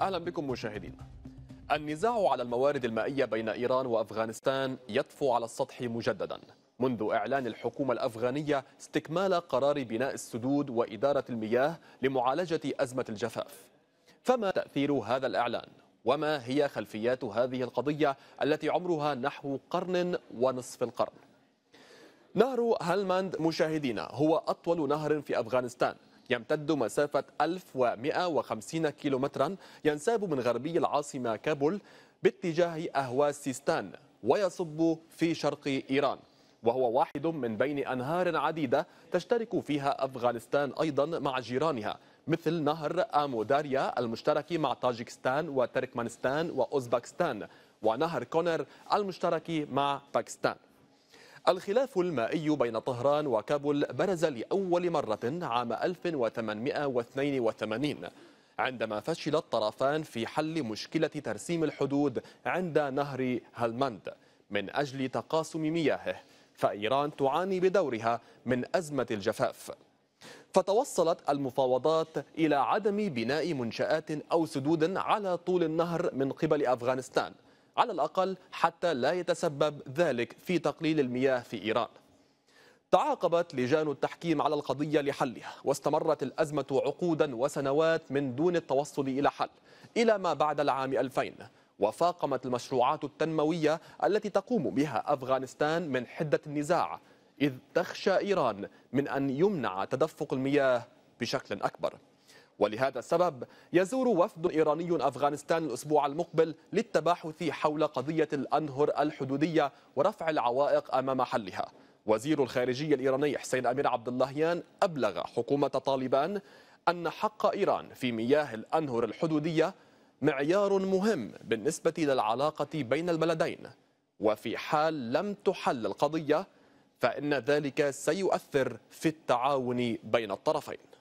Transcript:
أهلا بكم مشاهدينا. النزاع على الموارد المائية بين إيران وأفغانستان يطفو على السطح مجددا منذ إعلان الحكومة الأفغانية استكمال قرار بناء السدود وإدارة المياه لمعالجة أزمة الجفاف فما تأثير هذا الإعلان؟ وما هي خلفيات هذه القضية التي عمرها نحو قرن ونصف القرن؟ نهر هلماند مشاهدينا هو أطول نهر في أفغانستان يمتد مسافة 1150 كيلومترا ينساب من غربي العاصمة كابول باتجاه أهواز سيستان ويصب في شرق إيران وهو واحد من بين أنهار عديدة تشترك فيها أفغانستان أيضا مع جيرانها مثل نهر آموداريا المشترك مع طاجكستان وتركمانستان وأوزبكستان ونهر كونر المشترك مع باكستان الخلاف المائي بين طهران وكابول برز لأول مرة عام 1882 عندما فشل الطرفان في حل مشكلة ترسيم الحدود عند نهر هلمند من أجل تقاسم مياهه فإيران تعاني بدورها من أزمة الجفاف فتوصلت المفاوضات إلى عدم بناء منشآت أو سدود على طول النهر من قبل أفغانستان على الأقل حتى لا يتسبب ذلك في تقليل المياه في إيران تعاقبت لجان التحكيم على القضية لحلها واستمرت الأزمة عقودا وسنوات من دون التوصل إلى حل إلى ما بعد العام 2000 وفاقمت المشروعات التنموية التي تقوم بها أفغانستان من حدة النزاع إذ تخشى إيران من أن يمنع تدفق المياه بشكل أكبر ولهذا السبب يزور وفد إيراني أفغانستان الأسبوع المقبل للتباحث حول قضية الأنهر الحدودية ورفع العوائق أمام حلها وزير الخارجية الإيراني حسين أمير عبد اللهيان أبلغ حكومة طالبان أن حق إيران في مياه الأنهر الحدودية معيار مهم بالنسبة للعلاقة بين البلدين وفي حال لم تحل القضية فإن ذلك سيؤثر في التعاون بين الطرفين